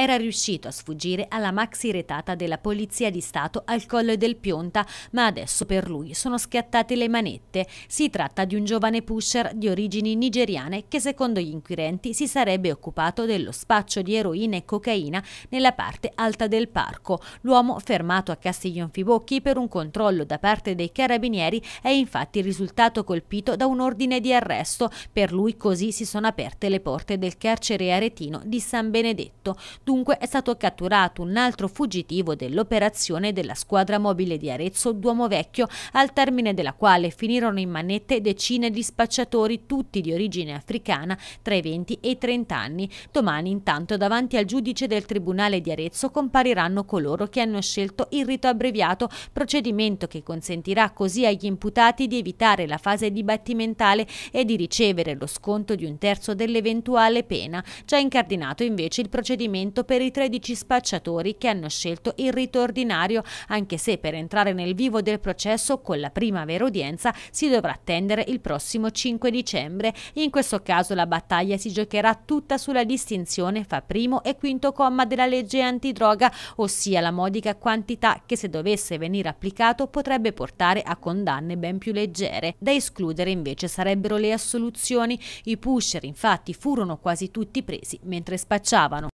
era riuscito a sfuggire alla maxi retata della Polizia di Stato al Colle del Pionta, ma adesso per lui sono scattate le manette. Si tratta di un giovane pusher di origini nigeriane che secondo gli inquirenti si sarebbe occupato dello spaccio di eroina e cocaina nella parte alta del parco. L'uomo fermato a Castiglion Fibocchi per un controllo da parte dei carabinieri è infatti risultato colpito da un ordine di arresto. Per lui così si sono aperte le porte del carcere aretino di San Benedetto. Dunque è stato catturato un altro fuggitivo dell'operazione della squadra mobile di Arezzo Duomo Vecchio, al termine della quale finirono in manette decine di spacciatori, tutti di origine africana, tra i 20 e i 30 anni. Domani intanto davanti al giudice del Tribunale di Arezzo compariranno coloro che hanno scelto il rito abbreviato, procedimento che consentirà così agli imputati di evitare la fase dibattimentale e di ricevere lo sconto di un terzo dell'eventuale pena. Già incardinato invece il procedimento provvedimento per i 13 spacciatori che hanno scelto il rito ordinario, anche se per entrare nel vivo del processo con la prima vera udienza si dovrà attendere il prossimo 5 dicembre. In questo caso la battaglia si giocherà tutta sulla distinzione fra primo e quinto comma della legge antidroga, ossia la modica quantità che se dovesse venire applicato potrebbe portare a condanne ben più leggere. Da escludere invece sarebbero le assoluzioni. I pusher infatti furono quasi tutti presi mentre spacciavano.